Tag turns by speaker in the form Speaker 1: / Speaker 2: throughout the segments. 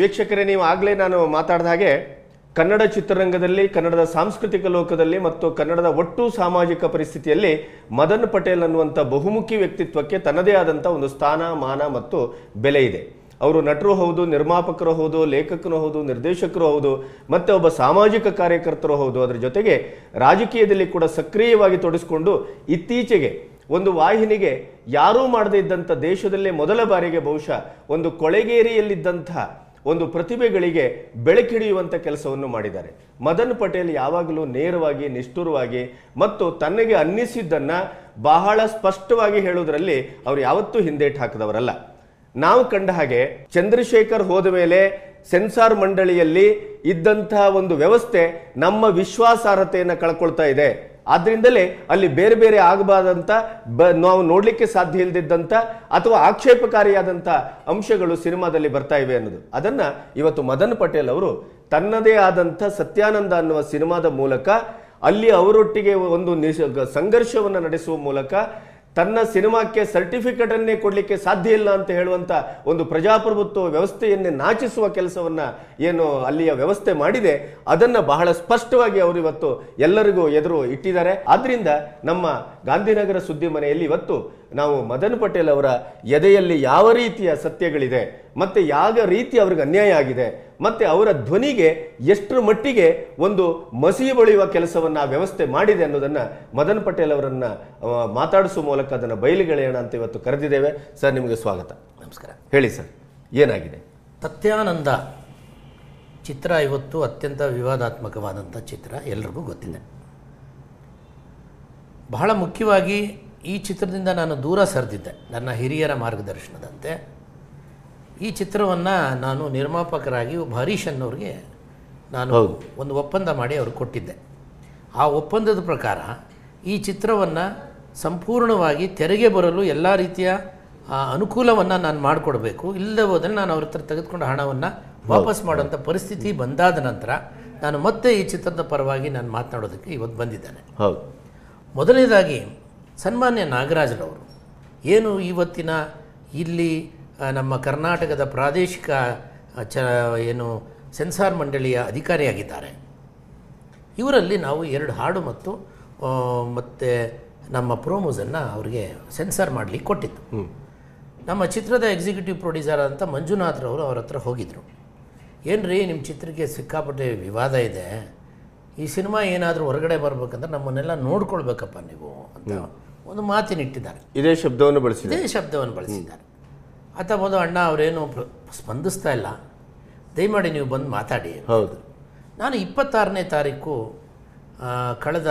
Speaker 1: ವೀಕ್ಷಕರೇ ನೀವು ಆಗಲೇ ನಾನು ಮಾತಾಡಿದ ಹಾಗೆ ಕನ್ನಡ ಚಿತ್ರರಂಗದಲ್ಲಿ ಕನ್ನಡದ ಸಾಂಸ್ಕೃತಿಕ ಲೋಕದಲ್ಲಿ ಮತ್ತು ಕನ್ನಡದ ಒಟ್ಟು ಸಾಮಾಜಿಕ ಪರಿಸ್ಥಿತಿಯಲ್ಲಿ ಮದನ್ ಪಟೇಲ್ ಅನ್ನುವಂಥ ಬಹುಮುಖಿ ವ್ಯಕ್ತಿತ್ವಕ್ಕೆ ತನ್ನದೇ ಆದಂಥ ಒಂದು ಸ್ಥಾನ ಮಾನ ಮತ್ತು ಬೆಲೆ ಇದೆ ಅವರು ನಟರು ಹೌದು ನಿರ್ಮಾಪಕರು ಹೌದು ಲೇಖಕರು ಹೌದು ನಿರ್ದೇಶಕರು ಹೌದು ಮತ್ತೆ ಒಬ್ಬ ಸಾಮಾಜಿಕ ಕಾರ್ಯಕರ್ತರು ಹೌದು ಅದರ ಜೊತೆಗೆ ರಾಜಕೀಯದಲ್ಲಿ ಕೂಡ ಸಕ್ರಿಯವಾಗಿ ತೊಡಸ್ಕೊಂಡು ಇತ್ತೀಚೆಗೆ ಒಂದು ವಾಹಿನಿಗೆ ಯಾರೂ ಮಾಡದೇ ಇದ್ದಂಥ ದೇಶದಲ್ಲೇ ಮೊದಲ ಬಾರಿಗೆ ಬಹುಶಃ ಒಂದು ಕೊಳೆಗೇರಿಯಲ್ಲಿದ್ದಂಥ ಒಂದು ಪ್ರತಿಭೆಗಳಿಗೆ ಬೆಳಕಿಡಿಯುವಂತ ಕೆಲಸವನ್ನು ಮಾಡಿದ್ದಾರೆ ಮದನ್ ಪಟೇಲ್ ಯಾವಾಗಲೂ ನೇರವಾಗಿ ನಿಷ್ಠುರವಾಗಿ ಮತ್ತು ತನಗೆ ಅನ್ನಿಸಿದ್ದನ್ನ ಬಹಳ ಸ್ಪಷ್ಟವಾಗಿ ಹೇಳೋದ್ರಲ್ಲಿ ಅವರು ಯಾವತ್ತೂ ಹಿಂದೇಟ್ ಹಾಕದವರಲ್ಲ ನಾವು ಕಂಡ ಹಾಗೆ ಚಂದ್ರಶೇಖರ್ ಹೋದ ಮೇಲೆ ಸೆನ್ಸಾರ್ ಮಂಡಳಿಯಲ್ಲಿ ಇದ್ದಂತಹ ಒಂದು ವ್ಯವಸ್ಥೆ ನಮ್ಮ ವಿಶ್ವಾಸಾರ್ಹತೆಯನ್ನು ಕಳ್ಕೊಳ್ತಾ ಇದೆ ಆದ್ರಿಂದಲೇ ಅಲ್ಲಿ ಬೇರೆ ಬೇರೆ ಆಗಬಾರ್ದಂಥ ಬ ನಾವು ನೋಡ್ಲಿಕ್ಕೆ ಸಾಧ್ಯ ಇಲ್ಲದಿದ್ದಂತ ಅಥವಾ ಆಕ್ಷೇಪಕಾರಿಯಾದಂತ ಅಂಶಗಳು ಸಿನಿಮಾದಲ್ಲಿ ಬರ್ತಾ ಇವೆ ಅನ್ನೋದು ಅದನ್ನ ಇವತ್ತು ಮದನ್ ಪಟೇಲ್ ಅವರು ತನ್ನದೇ ಆದಂಥ ಸತ್ಯಾನಂದ ಅನ್ನುವ ಸಿನಿಮಾದ ಮೂಲಕ ಅಲ್ಲಿ ಅವರೊಟ್ಟಿಗೆ ಒಂದು ನಿಶ ಸಂಘರ್ಷವನ್ನು ನಡೆಸುವ ಮೂಲಕ ತನ್ನ ಸಿನಿಮಾಕ್ಕೆ ಸರ್ಟಿಫಿಕೇಟ್ ಕೊಡಲಿಕ್ಕೆ ಸಾಧ್ಯ ಇಲ್ಲ ಅಂತ ಹೇಳುವಂತ ಒಂದು ಪ್ರಜಾಪ್ರಭುತ್ವ ವ್ಯವಸ್ಥೆಯನ್ನೇ ನಾಚಿಸುವ ಕೆಲಸವನ್ನ ಏನು ಅಲ್ಲಿಯ ವ್ಯವಸ್ಥೆ ಮಾಡಿದೆ ಅದನ್ನ ಬಹಳ ಸ್ಪಷ್ಟವಾಗಿ ಅವರು ಇವತ್ತು ಎಲ್ಲರಿಗೂ ಎದುರು ಇಟ್ಟಿದ್ದಾರೆ ಆದ್ರಿಂದ ನಮ್ಮ ಗಾಂಧಿನಗರ ಸುದ್ದಿ ಮನೆಯಲ್ಲಿ ಇವತ್ತು ನಾವು ಮದನ್ ಪಟೇಲ್ ಅವರ ಎದೆಯಲ್ಲಿ ಯಾವ ರೀತಿಯ ಸತ್ಯಗಳಿದೆ ಮತ್ತು ಯಾವ ರೀತಿ ಅವ್ರಿಗೆ ಅನ್ಯಾಯ ಆಗಿದೆ ಮತ್ತು ಅವರ ಧ್ವನಿಗೆ ಎಷ್ಟರ ಮಟ್ಟಿಗೆ ಒಂದು ಮಸಿ ಬಳಿಯುವ ಕೆಲಸವನ್ನು ಆ ವ್ಯವಸ್ಥೆ ಮಾಡಿದೆ ಅನ್ನೋದನ್ನು ಮದನ್ ಪಟೇಲ್ ಅವರನ್ನು ಮಾತಾಡಿಸುವ ಮೂಲಕ ಅದನ್ನು ಬಯಲುಗಳೆಯೋಣ ಅಂತ ಇವತ್ತು ಕರೆದಿದ್ದೇವೆ ಸರ್ ನಿಮಗೆ ಸ್ವಾಗತ ನಮಸ್ಕಾರ ಹೇಳಿ ಸರ್ ಏನಾಗಿದೆ ಸತ್ಯಾನಂದ ಚಿತ್ರ
Speaker 2: ಇವತ್ತು ಅತ್ಯಂತ ವಿವಾದಾತ್ಮಕವಾದಂಥ ಚಿತ್ರ ಎಲ್ರಿಗೂ ಗೊತ್ತಿದೆ ಬಹಳ ಮುಖ್ಯವಾಗಿ ಈ ಚಿತ್ರದಿಂದ ನಾನು ದೂರ ಸರಿದಿದ್ದೆ ನನ್ನ ಹಿರಿಯರ ಮಾರ್ಗದರ್ಶನದಂತೆ ಈ ಚಿತ್ರವನ್ನು ನಾನು ನಿರ್ಮಾಪಕರಾಗಿ ಒಬ್ಬ ಹರೀಶ್ ಅನ್ನೋರಿಗೆ ನಾನು ಒಂದು ಒಪ್ಪಂದ ಮಾಡಿ ಅವರು ಕೊಟ್ಟಿದ್ದೆ ಆ ಒಪ್ಪಂದದ ಪ್ರಕಾರ ಈ ಚಿತ್ರವನ್ನು ಸಂಪೂರ್ಣವಾಗಿ ತೆರೆಗೆ ಬರಲು ಎಲ್ಲ ರೀತಿಯ ಅನುಕೂಲವನ್ನು ನಾನು ಮಾಡಿಕೊಡಬೇಕು ಇಲ್ಲದೆ ಹೋದರೆ ನಾನು ಅವ್ರ ಹತ್ರ ತೆಗೆದುಕೊಂಡು ಹಣವನ್ನು ವಾಪಸ್ ಮಾಡುವಂಥ ಪರಿಸ್ಥಿತಿ ಬಂದಾದ ನಂತರ ನಾನು ಮತ್ತೆ ಈ ಚಿತ್ರದ ಪರವಾಗಿ ನಾನು ಮಾತನಾಡೋದಕ್ಕೆ ಇವತ್ತು ಬಂದಿದ್ದೇನೆ ಹೌದು ಮೊದಲನೇದಾಗಿ ಸನ್ಮಾನ್ಯ ನಾಗರಾಜರವರು ಏನು ಇವತ್ತಿನ ಇಲ್ಲಿ ನಮ್ಮ ಕರ್ನಾಟಕದ ಪ್ರಾದೇಶಿಕ ಚ ಏನು ಸೆನ್ಸಾರ್ ಮಂಡಳಿಯ ಅಧಿಕಾರಿಯಾಗಿದ್ದಾರೆ ಇವರಲ್ಲಿ ನಾವು ಎರಡು ಹಾಡು ಮತ್ತು ಮತ್ತು ನಮ್ಮ ಪ್ರೋಮೋಸನ್ನು ಅವರಿಗೆ ಸೆನ್ಸಾರ್ ಮಾಡಲಿಕ್ಕೆ ಕೊಟ್ಟಿದ್ದು ನಮ್ಮ ಚಿತ್ರದ ಎಕ್ಸಿಕ್ಯೂಟಿವ್ ಪ್ರೊಡ್ಯೂಸರ್ ಅಂತ ಮಂಜುನಾಥ್ರವರು ಅವ್ರ ಹತ್ರ ಹೋಗಿದ್ದರು ಏನು ರೀ ನಿಮ್ಮ ಚಿತ್ರಕ್ಕೆ ಸಿಕ್ಕಾಪಟ್ಟೆ ವಿವಾದ ಇದೆ ಈ ಸಿನಿಮಾ ಏನಾದರೂ ಹೊರಗಡೆ ಬರಬೇಕಂದ್ರೆ ನಮ್ಮನ್ನೆಲ್ಲ ನೋಡ್ಕೊಳ್ಬೇಕಪ್ಪ ನೀವು ಅಂತ ಒಂದು ಮಾತಿನಿಟ್ಟಿದ್ದಾರೆ
Speaker 1: ಇದೇ ಶಬ್ದವನ್ನು ಬಳಸಿದ್ದಾರೆ ಇದೇ ಶಬ್ದವನ್ನು ಬಳಸಿದ್ದಾರೆ
Speaker 2: ಆತ ಬಂದು ಅಣ್ಣ ಅವರೇನು ಸ್ಪಂದಿಸ್ತಾ ಇಲ್ಲ ದಯಮಾಡಿ ನೀವು ಬಂದು ಮಾತಾಡಿ ಹೌದು ನಾನು ಇಪ್ಪತ್ತಾರನೇ ತಾರೀಕು ಕಳೆದ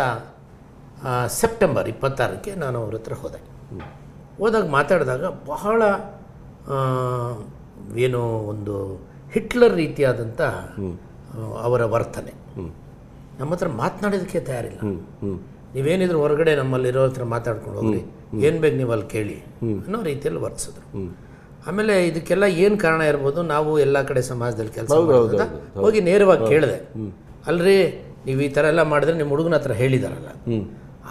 Speaker 2: ಸೆಪ್ಟೆಂಬರ್ ಇಪ್ಪತ್ತಾರಕ್ಕೆ ನಾನು ಅವ್ರ ಹತ್ರ ಹೋದೆ ಹೋದಾಗ ಮಾತಾಡಿದಾಗ ಬಹಳ ಏನು ಒಂದು ಹಿಟ್ಲರ್ ರೀತಿಯಾದಂಥ ಅವರ ವರ್ತನೆ ನಮ್ಮ ಹತ್ರ ಮಾತನಾಡೋದಕ್ಕೆ ತಯಾರಿಲ್ಲ ನೀವೇನಿದ್ರು ಹೊರಗಡೆ ನಮ್ಮಲ್ಲಿರೋ ಹತ್ರ ಮಾತಾಡ್ಕೊಂಡು ಹೋಗ್ರಿ ಏನು ಬೇಕು ನೀವು ಅಲ್ಲಿ ಕೇಳಿ ಅನ್ನೋ ರೀತಿಯಲ್ಲಿ ವರ್ತಿಸಿದ್ರು ಆಮೇಲೆ ಇದಕ್ಕೆಲ್ಲ ಏನು ಕಾರಣ ಇರ್ಬೋದು ನಾವು ಎಲ್ಲ ಕಡೆ ಸಮಾಜದಲ್ಲಿ ಕೆಲಸ ಹೋಗಿ ನೇರವಾಗಿ ಕೇಳಿದೆ ಅಲ್ರಿ ನೀವು ಈ ಥರ ಎಲ್ಲ ಮಾಡಿದ್ರೆ ನಿಮ್ಮ ಹುಡುಗನ ಹತ್ರ ಹೇಳಿದಾರಲ್ಲ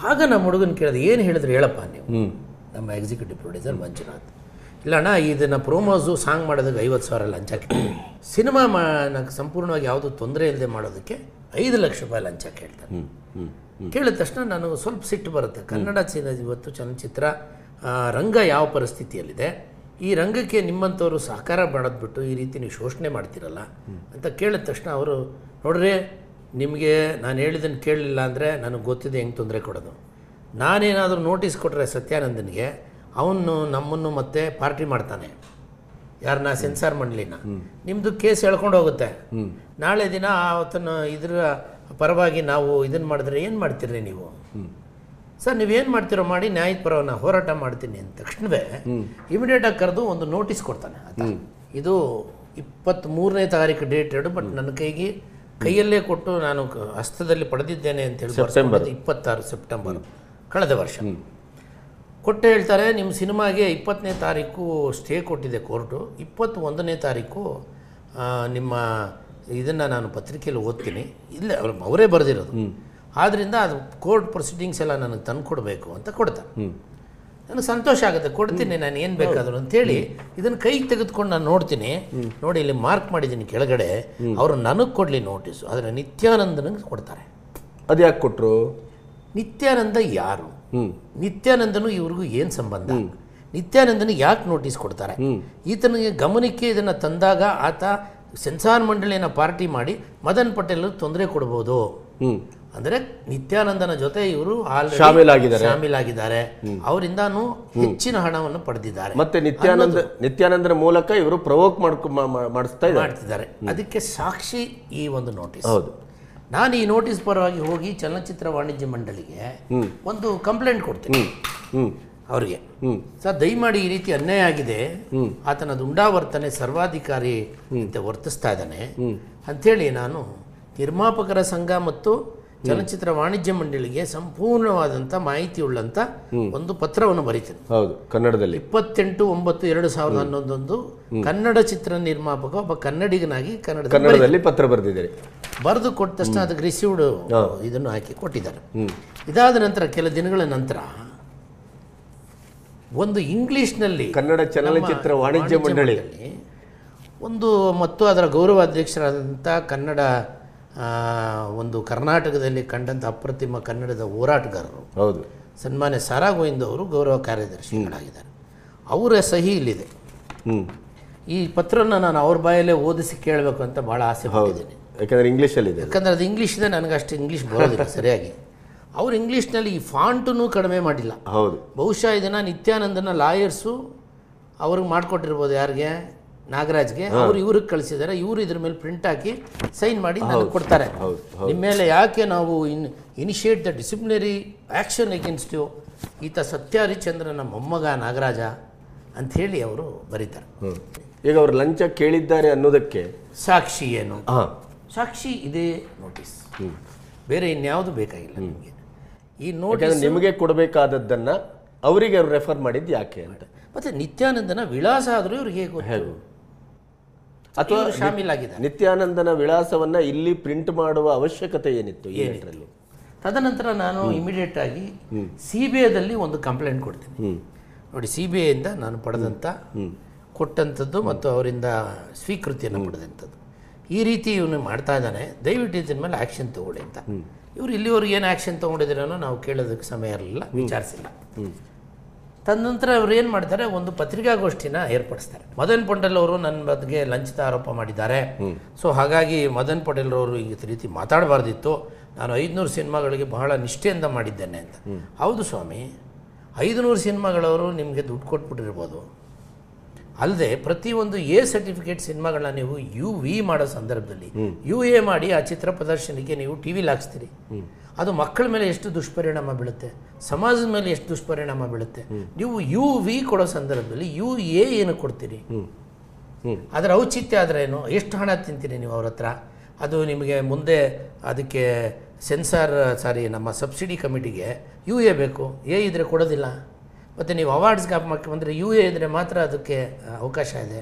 Speaker 2: ಆಗ ನಮ್ಮ ಹುಡುಗನ ಕೇಳಿದೆ ಏನು ಹೇಳಿದ್ರೆ ಹೇಳಪ್ಪ ನೀವು ನಮ್ಮ ಎಕ್ಸಿಕ್ಯೂಟಿವ್ ಪ್ರೊಡ್ಯೂಸರ್ ಮಂಜುನಾಥ್ ಇಲ್ಲ ಅಣ್ಣ ಇದನ್ನು ಪ್ರೋಮೋಸು ಸಾಂಗ್ ಮಾಡೋದಕ್ಕೆ ಐವತ್ತು ಸಾವಿರ ಲಂಚ ಸಿನಿಮಾ ಮಾ ಸಂಪೂರ್ಣವಾಗಿ ಯಾವುದು ತೊಂದರೆ ಇಲ್ಲದೆ ಮಾಡೋದಕ್ಕೆ ಐದು ಲಕ್ಷ ರೂಪಾಯಿ ಲಂಚ ಕೇಳ್ತಾರೆ ಕೇಳಿದ ತಕ್ಷಣ ನಾನು ಸ್ವಲ್ಪ ಸಿಟ್ಟು ಬರುತ್ತೆ ಕನ್ನಡ ಚಿನ್ನ ಇವತ್ತು ಚಲನಚಿತ್ರ ರಂಗ ಯಾವ ಪರಿಸ್ಥಿತಿಯಲ್ಲಿದೆ ಈ ರಂಗಕ್ಕೆ ನಿಮ್ಮಂಥವ್ರು ಸಹಕಾರ ಮಾಡೋದ್ಬಿಟ್ಟು ಈ ರೀತಿ ನೀವು ಶೋಷಣೆ ಮಾಡ್ತೀರಲ್ಲ ಅಂತ ಕೇಳಿದ ತಕ್ಷಣ ಅವರು ನೋಡ್ರಿ ನಿಮಗೆ ನಾನು ಹೇಳಿದ್ದನ್ನು ಕೇಳಲಿಲ್ಲ ಅಂದರೆ ನನಗೆ ಗೊತ್ತಿದೆ ಹೆಂಗೆ ತೊಂದರೆ ಕೊಡೋದು ನಾನೇನಾದರೂ ನೋಟಿಸ್ ಕೊಟ್ಟರೆ ಸತ್ಯಾನಂದನಿಗೆ ಅವನು ನಮ್ಮನ್ನು ಮತ್ತೆ ಪಾರ್ಟಿ ಮಾಡ್ತಾನೆ ಯಾರನ್ನ ಸೆನ್ಸಾರ್ ಮಾಡಲಿನ ನಿಮ್ಮದು ಕೇಸ್ ಹೇಳ್ಕೊಂಡು ಹೋಗುತ್ತೆ ನಾಳೆ ದಿನ ಆತನ ಇದರ ಪರವಾಗಿ ನಾವು ಇದನ್ನು ಮಾಡಿದ್ರೆ ಏನು ಮಾಡ್ತೀರಿ ನೀವು ಸರ್ ನೀವೇನು ಮಾಡ್ತೀರೋ ಮಾಡಿ ನ್ಯಾಯದ ಪರವನ್ನು ಹೋರಾಟ ಮಾಡ್ತೀನಿ ಅಂದ ತಕ್ಷಣವೇ ಇಮಿಡಿಯೇಟಾಗಿ ಕರೆದು ಒಂದು ನೋಟಿಸ್ ಕೊಡ್ತಾನೆ ಇದು ಇಪ್ಪತ್ತ್ಮೂರನೇ ತಾರೀಕು ಎರಡು ಬಟ್ ನನ್ನ ಕೈಗೆ ಕೈಯಲ್ಲೇ ಕೊಟ್ಟು ನಾನು ಹಸ್ತದಲ್ಲಿ ಪಡೆದಿದ್ದೇನೆ ಅಂತ ಹೇಳಿ ಇಪ್ಪತ್ತಾರು ಸೆಪ್ಟೆಂಬರ್ ಕಳೆದ ವರ್ಷ ಕೊಟ್ಟು ಹೇಳ್ತಾರೆ ನಿಮ್ಮ ಸಿನಿಮಾಗೆ ಇಪ್ಪತ್ತನೇ ತಾರೀಕು ಸ್ಟೇ ಕೊಟ್ಟಿದೆ ಕೋರ್ಟು ಇಪ್ಪತ್ತೊಂದನೇ ತಾರೀಕು ನಿಮ್ಮ ಇದನ್ನು ನಾನು ಪತ್ರಿಕೆಯಲ್ಲಿ ಓದ್ತೀನಿ ಇಲ್ಲ ಅವರೇ ಬರೆದಿರೋದು ಆದ್ದರಿಂದ ಅದು ಕೋರ್ಟ್ ಪ್ರೊಸೀಡಿಂಗ್ಸ್ ಎಲ್ಲ ನನಗೆ ತಂದು ಕೊಡಬೇಕು ಅಂತ ಕೊಡ್ತಾರೆ ನನಗೆ ಸಂತೋಷ ಆಗುತ್ತೆ ಕೊಡ್ತೀನಿ ನಾನು ಏನು ಬೇಕಾದರೂ ಅಂತೇಳಿ ಇದನ್ನು ಕೈಗೆ ತೆಗೆದುಕೊಂಡು ನಾನು ನೋಡ್ತೀನಿ ನೋಡಿ ಇಲ್ಲಿ ಮಾರ್ಕ್ ಮಾಡಿದ್ದೀನಿ ಕೆಳಗಡೆ ಅವರು ನನಗೆ ಕೊಡಲಿ ನೋಟಿಸು ಆದರೆ ನಿತ್ಯಾನಂದನಿಗೆ ಕೊಡ್ತಾರೆ ಅದು ಯಾಕೆ ಕೊಟ್ಟರು ನಿತ್ಯಾನಂದ ಯಾರು ನಿತ್ಯಾನಂದನು ಇವ್ರಿಗೂ ಏನು ಸಂಬಂಧ ನಿತ್ಯಾನಂದನಿಗೆ ಯಾಕೆ ನೋಟಿಸ್ ಕೊಡ್ತಾರೆ ಈತನಿಗೆ ಗಮನಕ್ಕೆ ಇದನ್ನು ತಂದಾಗ ಆತ ಸೆನ್ಸಾರ್ ಮಂಡಳಿಯನ್ನ ಪಾರ್ಟಿ ಮಾಡಿ ಮದನ್ ಪಟೇಲ್ ತೊಂದರೆ ಕೊಡಬಹುದು ಅಂದ್ರೆ ನಿತ್ಯಾನಂದನ ಜೊತೆ ಇವರು
Speaker 1: ಶಾಮೀಲಾಗಿದ್ದಾರೆ ಅವರಿಂದ ಹೆಚ್ಚಿನ ಹಣವನ್ನು ಪಡೆದಿದ್ದಾರೆ ಮತ್ತೆ ನಿತ್ಯಾನಂದ ನಿತ್ಯಾನಂದನ ಮೂಲಕ ಇವರು ಪ್ರವೋಕ್ ಮಾಡಿಸ್ತಾ ಮಾಡ್ತಿದ್ದಾರೆ ಅದಕ್ಕೆ ಸಾಕ್ಷಿ
Speaker 2: ಈ ಒಂದು ನೋಟಿಸ್ ಹೌದು ನಾನು ಈ ನೋಟಿಸ್ ಪರವಾಗಿ ಹೋಗಿ ಚಲನಚಿತ್ರ ವಾಣಿಜ್ಯ ಮಂಡಳಿಗೆ ಒಂದು ಕಂಪ್ಲೇಂಟ್ ಕೊಡ್ತೀನಿ ಅವರಿಗೆ ಸರ್ ದಯಮಾಡಿ ಈ ರೀತಿ ಅನ್ಯಾಯ ಆಗಿದೆ ಆತನ ದುಂಡಾವರ್ತನೆ ಸರ್ವಾಧಿಕಾರಿ ಅಂತ ವರ್ತಿಸ್ತಾ ಇದ್ದಾನೆ ಅಂಥೇಳಿ ನಾನು ನಿರ್ಮಾಪಕರ ಸಂಘ ಮತ್ತು ಚಲನಚಿತ್ರ ವಾಣಿಜ್ಯ ಮಂಡಳಿಗೆ ಮಾಹಿತಿ ಉಳ್ಳಂತ ಒಂದು ಪತ್ರವನ್ನು ಬರೀತೇನೆ
Speaker 1: ಹೌದು ಕನ್ನಡದಲ್ಲಿ
Speaker 2: ಇಪ್ಪತ್ತೆಂಟು ಒಂಬತ್ತು ಎರಡು ಸಾವಿರದ ಹನ್ನೊಂದೊಂದು ಕನ್ನಡ ಚಿತ್ರ ನಿರ್ಮಾಪಕ ಒಬ್ಬ ಕನ್ನಡಿಗನಾಗಿ ಕನ್ನಡ ಕನ್ನಡದಲ್ಲಿ
Speaker 1: ಪತ್ರ ಬರೆದಿದ್ದಾರೆ ಬರೆದು ಕೊಟ್ಟ ತಕ್ಷಣ ಅದಕ್ಕೆ ರಿಸೀವ್ಡ್ ಇದನ್ನು ಹಾಕಿ ಕೊಟ್ಟಿದ್ದಾರೆ
Speaker 2: ಇದಾದ ನಂತರ ಕೆಲ ದಿನಗಳ ನಂತರ ಒಂದು ಇಂಗ್ಲೀಷ್ನಲ್ಲಿ ಕನ್ನಡ ಚಲನಚಿತ್ರ ವಾಣಿಜ್ಯ ಮಂಡಳಿ ಒಂದು ಮತ್ತು ಅದರ ಗೌರವಾಧ್ಯಕ್ಷರಾದಂಥ ಕನ್ನಡ ಒಂದು ಕರ್ನಾಟಕದಲ್ಲಿ ಕಂಡಂಥ ಅಪ್ರತಿಮ ಕನ್ನಡದ ಹೋರಾಟಗಾರರು ಹೌದು ಸನ್ಮಾನ್ಯ ಸಾರಾ ಗೋವಿಂದ ಅವರು ಗೌರವ ಕಾರ್ಯದರ್ಶಿಗಳಾಗಿದ್ದಾರೆ ಅವರ ಸಹಿ ಇಲ್ಲಿದೆ ಈ ಪತ್ರವನ್ನು ನಾನು ಅವ್ರ ಬಾಯಲ್ಲೇ ಓದಿಸಿ ಕೇಳಬೇಕು ಅಂತ ಭಾಳ ಆಸೆ
Speaker 1: ಹೋಗಿದ್ದೀನಿ ಯಾಕಂದರೆ ಇಂಗ್ಲೀಷಲ್ಲಿದೆ
Speaker 2: ಯಾಕಂದರೆ ಅದು ಇಂಗ್ಲೀಷಿದೆ ಇದೆ ನನಗೆ ಅಷ್ಟು ಇಂಗ್ಲೀಷ್ ಬರೋದಿಲ್ಲ ಸರಿಯಾಗಿ ಅವ್ರು ಇಂಗ್ಲೀಷ್ನಲ್ಲಿ ಈ ಫಾಂಟನ್ನು ಕಡಿಮೆ ಮಾಡಿಲ್ಲ ಹೌದು ಬಹುಶಃ ಇದನ್ನು ನಿತ್ಯಾನಂದನ ಲಾಯರ್ಸು ಅವ್ರಿಗೆ ಮಾಡಿಕೊಟ್ಟಿರ್ಬೋದು ಯಾರಿಗೆ ನಾಗರಾಜ್ಗೆ ಅವ್ರು ಇವ್ರಿಗೆ ಕಳಿಸಿದ್ದಾರೆ ಇವರು ಇದ್ರ ಮೇಲೆ ಪ್ರಿಂಟ್ ಹಾಕಿ ಸೈನ್ ಮಾಡಿ ನನಗೆ ಕೊಡ್ತಾರೆ ನಿಮ್ಮ ಮೇಲೆ ಯಾಕೆ ನಾವು in initiate the disciplinary action against you ಈತ ಸತ್ಯಹರಿಚಂದ್ರನ ಮೊಮ್ಮಗ ನಾಗರಾಜ ಅಂಥೇಳಿ ಅವರು
Speaker 1: ಬರೀತಾರೆ ಈಗ ಅವರು ಲಂಚ ಕೇಳಿದ್ದಾರೆ ಅನ್ನೋದಕ್ಕೆ ಸಾಕ್ಷಿ ಏನು ಸಾಕ್ಷಿ ಇದೇ ನೋಟಿಸ್ ಬೇರೆ ಇನ್ಯಾವುದು ಬೇಕಾಗಿಲ್ಲ ನಿಮಗೆ ಈ ನೋಟಿಸ್ ನಿಮಗೆ ಕೊಡಬೇಕಾದದ್ದನ್ನ ಅವರಿಗೆ ರೆಫರ್ ಮಾಡಿದ್ದು ಯಾಕೆ ಅಂತ ಮತ್ತೆ ನಿತ್ಯಾನಂದನ ವಿಳಾಸ ಆದರೂ ಇವ್ರಿಗೆ ಹೇಗೆ ಅಥವಾ ಶಾಮೀಲಾಗಿದೆ ನಿತ್ಯಾನಂದನ ವಿಳಾಸವನ್ನ ಇಲ್ಲಿ ಪ್ರಿಂಟ್ ಮಾಡುವ ಅವಶ್ಯಕತೆ ಏನಿತ್ತು ಏನಿದ್ರಲ್ಲಿ
Speaker 2: ತದನಂತರ ನಾನು ಇಮಿಡಿಯೇಟ್ ಆಗಿ ಸಿ ಒಂದು ಕಂಪ್ಲೇಂಟ್ ಕೊಡ್ತೀನಿ ನೋಡಿ ಸಿ ಬಿ ಐಯಿಂದ ನಾನು ಪಡೆದಂಥ ಕೊಟ್ಟಂಥದ್ದು ಮತ್ತು ಅವರಿಂದ ಸ್ವೀಕೃತಿಯನ್ನು ಪಡೆದಂಥದ್ದು ಈ ರೀತಿ ಇವನು ಮಾಡ್ತಾ ಇದ್ದಾನೆ ದಯವಿಟ್ಟು ಇದ್ರ ಮೇಲೆ ಆ್ಯಕ್ಷನ್ ತೊಗೊಳ್ಳಿ ಅಂತ ಇವರು ಇಲ್ಲಿವರೆಗೆ ಏನು ಆ್ಯಕ್ಷನ್ ತೊಗೊಂಡಿದ್ದೀರೋ ನಾವು ಕೇಳೋದಕ್ಕೆ ಸಮಯ ಇರಲಿಲ್ಲ ವಿಚಾರಿಸಿಲ್ಲ ತದನಂತರ ಅವ್ರು ಏನು ಮಾಡ್ತಾರೆ ಒಂದು ಪತ್ರಿಕಾಗೋಷ್ಠಿನ ಏರ್ಪಡಿಸ್ತಾರೆ ಮದನ್ ಪಟೇಲ್ ಅವರು ನನ್ನ ಬಗ್ಗೆ ಲಂಚಿತ ಆರೋಪ ಮಾಡಿದ್ದಾರೆ ಸೊ ಹಾಗಾಗಿ ಮದನ್ ಪಟೇಲ್ ಅವರು ಈ ರೀತಿ ಮಾತಾಡಬಾರ್ದಿತ್ತು ನಾನು ಐದುನೂರು ಸಿನಿಮಾಗಳಿಗೆ ಬಹಳ ನಿಷ್ಠೆಯಿಂದ ಮಾಡಿದ್ದೇನೆ ಅಂತ ಹೌದು ಸ್ವಾಮಿ ಐದುನೂರು ಸಿನಿಮಾಗಳವರು ನಿಮಗೆ ದುಡ್ಡು ಕೊಟ್ಬಿಟ್ಟಿರ್ಬೋದು ಅಲ್ಲದೆ ಪ್ರತಿಯೊಂದು ಎ ಸರ್ಟಿಫಿಕೇಟ್ ಸಿನಿಮಾಗಳನ್ನ ನೀವು ಯು ವಿ ಮಾಡೋ ಸಂದರ್ಭದಲ್ಲಿ ಯು ಎ ಮಾಡಿ ಆ ಚಿತ್ರ ಪ್ರದರ್ಶನಕ್ಕೆ ನೀವು ಟಿ ವಿಲಿ ಹಾಕ್ಸ್ತೀರಿ ಅದು ಮಕ್ಕಳ ಮೇಲೆ ಎಷ್ಟು ದುಷ್ಪರಿಣಾಮ ಬೀಳುತ್ತೆ ಸಮಾಜದ ಮೇಲೆ ಎಷ್ಟು ದುಷ್ಪರಿಣಾಮ ಬೀಳುತ್ತೆ ನೀವು ಯು ವಿ ಕೊಡೋ ಸಂದರ್ಭದಲ್ಲಿ ಯು ಎ ಏನು ಕೊಡ್ತೀರಿ ಅದರ ಔಚಿತ್ಯ ಆದರೆ ಏನು ಎಷ್ಟು ಹಣ ತಿಂತೀರಿ ನೀವು ಅವ್ರ ಹತ್ರ ಅದು ನಿಮಗೆ ಮುಂದೆ ಅದಕ್ಕೆ ಸೆನ್ಸಾರ್ ಸಾರಿ ನಮ್ಮ ಸಬ್ಸಿಡಿ ಕಮಿಟಿಗೆ ಯು ಎ ಬೇಕು ಎ ಇದ್ರೆ ಕೊಡೋದಿಲ್ಲ ಮತ್ತು ನೀವು ಅವಾರ್ಡ್ಸ್ಗೆ ಹಾಕಿ ಬಂದರೆ ಯು ಎ ಇದ್ರೆ ಮಾತ್ರ ಅದಕ್ಕೆ ಅವಕಾಶ ಇದೆ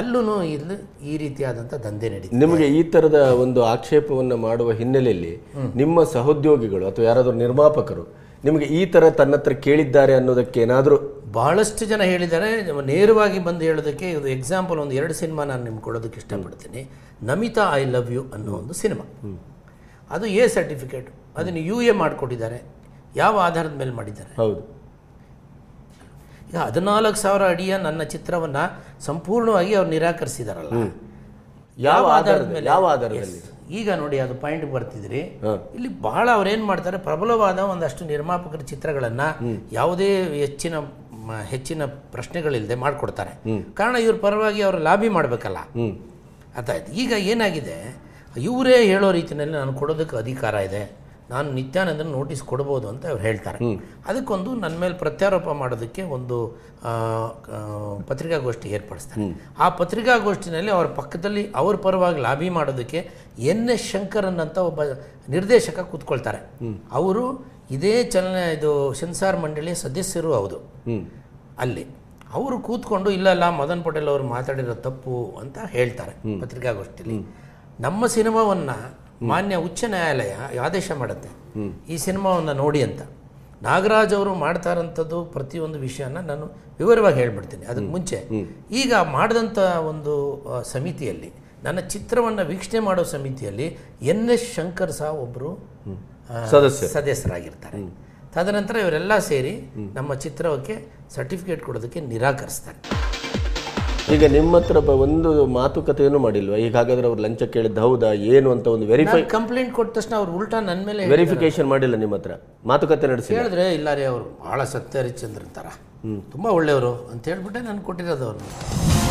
Speaker 2: ಅಲ್ಲೂ ಇಲ್ಲಿ ಈ ರೀತಿಯಾದಂಥ ದಂಧೆ ನಡೀತದೆ
Speaker 1: ನಿಮಗೆ ಈ ಥರದ ಒಂದು ಆಕ್ಷೇಪವನ್ನು ಮಾಡುವ ಹಿನ್ನೆಲೆಯಲ್ಲಿ ನಿಮ್ಮ ಸಹೋದ್ಯೋಗಿಗಳು ಅಥವಾ ಯಾರಾದರೂ ನಿರ್ಮಾಪಕರು ನಿಮಗೆ ಈ ಥರ ತನ್ನ ಹತ್ರ ಕೇಳಿದ್ದಾರೆ ಅನ್ನೋದಕ್ಕೆ ಏನಾದರೂ ಭಾಳಷ್ಟು ಜನ ಹೇಳಿದ್ದಾರೆ ನೇರವಾಗಿ ಬಂದು
Speaker 2: ಹೇಳೋದಕ್ಕೆ ಇದು ಎಕ್ಸಾಂಪಲ್ ಒಂದು ಎರಡು ಸಿನಿಮಾ ನಾನು ನಿಮ್ಗೆ ಕೊಡೋದಕ್ಕೆ ಇಷ್ಟಪಡ್ತೀನಿ ನಮಿತಾ ಐ ಲವ್ ಯು ಅನ್ನೋ ಒಂದು ಸಿನಿಮಾ ಅದು ಎ ಸರ್ಟಿಫಿಕೇಟ್ ಅದನ್ನು ಯು ಎ ಮಾಡಿಕೊಟ್ಟಿದ್ದಾರೆ ಯಾವ ಆಧಾರದ ಮೇಲೆ
Speaker 1: ಮಾಡಿದ್ದಾರೆ ಹೌದು
Speaker 2: ಹದಿನಾಲ್ಕು ಸಾವಿರ ಅಡಿಯ ನನ್ನ ಚಿತ್ರವನ್ನು ಸಂಪೂರ್ಣವಾಗಿ ಅವ್ರು ನಿರಾಕರಿಸಿದಾರಲ್ಲ
Speaker 1: ಯಾವ ಆಧಾರದ ಮೇಲೆ ಯಾವ ಆಧಾರದಲ್ಲಿ
Speaker 2: ಈಗ ನೋಡಿ ಅದು ಪಾಯಿಂಟ್ ಬರ್ತಿದ್ರಿ ಇಲ್ಲಿ ಬಹಳ ಅವ್ರೇನು ಮಾಡ್ತಾರೆ ಪ್ರಬಲವಾದ ಒಂದಷ್ಟು ನಿರ್ಮಾಪಕರ ಚಿತ್ರಗಳನ್ನ ಯಾವುದೇ ಹೆಚ್ಚಿನ ಹೆಚ್ಚಿನ ಪ್ರಶ್ನೆಗಳಿಲ್ಲದೆ ಮಾಡಿಕೊಡ್ತಾರೆ ಕಾರಣ ಇವ್ರ ಪರವಾಗಿ ಅವರು ಲಾಬಿ ಮಾಡಬೇಕಲ್ಲ ಅಂತ ಆಯ್ತು ಈಗ ಏನಾಗಿದೆ ಇವರೇ ಹೇಳೋ ರೀತಿಯಲ್ಲಿ ನಾನು ಕೊಡೋದಕ್ಕೆ ಅಧಿಕಾರ ಇದೆ ನಾನು ನಿತ್ಯಾನಂದನ ನೋಟಿಸ್ ಕೊಡ್ಬೋದು ಅಂತ ಅವ್ರು ಹೇಳ್ತಾರೆ ಅದಕ್ಕೊಂದು ನನ್ನ ಮೇಲೆ ಪ್ರತ್ಯಾರೋಪ ಮಾಡೋದಕ್ಕೆ ಒಂದು ಪತ್ರಿಕಾಗೋಷ್ಠಿ ಏರ್ಪಡಿಸ್ತಾರೆ ಆ ಪತ್ರಿಕಾಗೋಷ್ಠಿನಲ್ಲಿ ಅವರ ಪಕ್ಕದಲ್ಲಿ ಅವ್ರ ಪರವಾಗಿ ಲಾಬಿ ಮಾಡೋದಕ್ಕೆ ಎನ್ ಎಸ್ ಶಂಕರನ್ ಅಂತ ಒಬ್ಬ ನಿರ್ದೇಶಕ ಕೂತ್ಕೊಳ್ತಾರೆ ಅವರು ಇದೇ ಚಲನ ಇದು ಸೆನ್ಸಾರ್ ಮಂಡಳಿಯ ಸದಸ್ಯರು ಹೌದು ಅಲ್ಲಿ ಅವರು ಕೂತ್ಕೊಂಡು ಇಲ್ಲಲ್ಲ ಮದನ್ ಪಟೇಲ್ ಅವರು ಮಾತಾಡಿರೋ ತಪ್ಪು ಅಂತ ಹೇಳ್ತಾರೆ ಪತ್ರಿಕಾಗೋಷ್ಠಿಯಲ್ಲಿ ನಮ್ಮ ಸಿನಿಮಾವನ್ನು ಮಾನ್ಯ ಉಚ್ಚ ನ್ಯಾಯಾಲಯ ಆದೇಶ ಮಾಡುತ್ತೆ ಈ ಸಿನಿಮಾವನ್ನು ನೋಡಿ ಅಂತ ನಾಗರಾಜ್ ಅವರು ಮಾಡ್ತಾರಂಥದ್ದು ಪ್ರತಿಯೊಂದು ವಿಷಯನ ನಾನು ವಿವರವಾಗಿ ಹೇಳ್ಬಿಡ್ತೀನಿ ಅದಕ್ಕೆ ಮುಂಚೆ ಈಗ ಮಾಡಿದಂಥ ಒಂದು ಸಮಿತಿಯಲ್ಲಿ ನನ್ನ ಚಿತ್ರವನ್ನು ವೀಕ್ಷಣೆ ಮಾಡೋ ಸಮಿತಿಯಲ್ಲಿ ಎನ್ ಎಸ್ ಶಂಕರ್ ಸಹ ಒಬ್ಬರು ಸದಸ್ಯ ಸದಸ್ಯರಾಗಿರ್ತಾರೆ ತದನಂತರ ಇವರೆಲ್ಲ ಸೇರಿ ನಮ್ಮ ಚಿತ್ರಕ್ಕೆ ಸರ್ಟಿಫಿಕೇಟ್ ಕೊಡೋದಕ್ಕೆ ನಿರಾಕರಿಸ್ತಾರೆ
Speaker 1: ಈಗ ನಿಮ್ಮ ಹತ್ರ ಒಂದು ಮಾತುಕತೆಯನ್ನು ಮಾಡಿಲ್ವಾ ಈಗ ಹಾಗಾದ್ರೆ ಅವ್ರು ಲಂಚ ಕೇಳಿದ್ದು ಹೌದಾ ಏನು ಅಂತ ಒಂದು ವೆರಿಫೈ
Speaker 2: ಕಂಪ್ಲೇಂಟ್ ಕೊಟ್ಟ ತಕ್ಷಣ ಅವ್ರು ಉಲ್ಟಾ ನನ್ನ ಮೇಲೆ ವೆರಿಫಿಕೇಶನ್
Speaker 1: ಮಾಡಿಲ್ಲ ನಿಮ್ಮ ಹತ್ರ ಮಾತುಕತೆ ನಡೆಸಿ ಹೇಳಿದ್ರೆ ಇಲ್ಲ
Speaker 2: ರೀ ಅವರು ಬಹಳ ಸತ್ಯ ಹರಿಶ್ಚಂದ್ರ ಅಂತಾರ
Speaker 1: ತುಂಬಾ ಒಳ್ಳೆಯವರು ಅಂತ ಹೇಳ್ಬಿಟ್ಟೆ ನಾನು
Speaker 2: ಕೊಟ್ಟಿರೋದು ಅವ್ರನ್ನ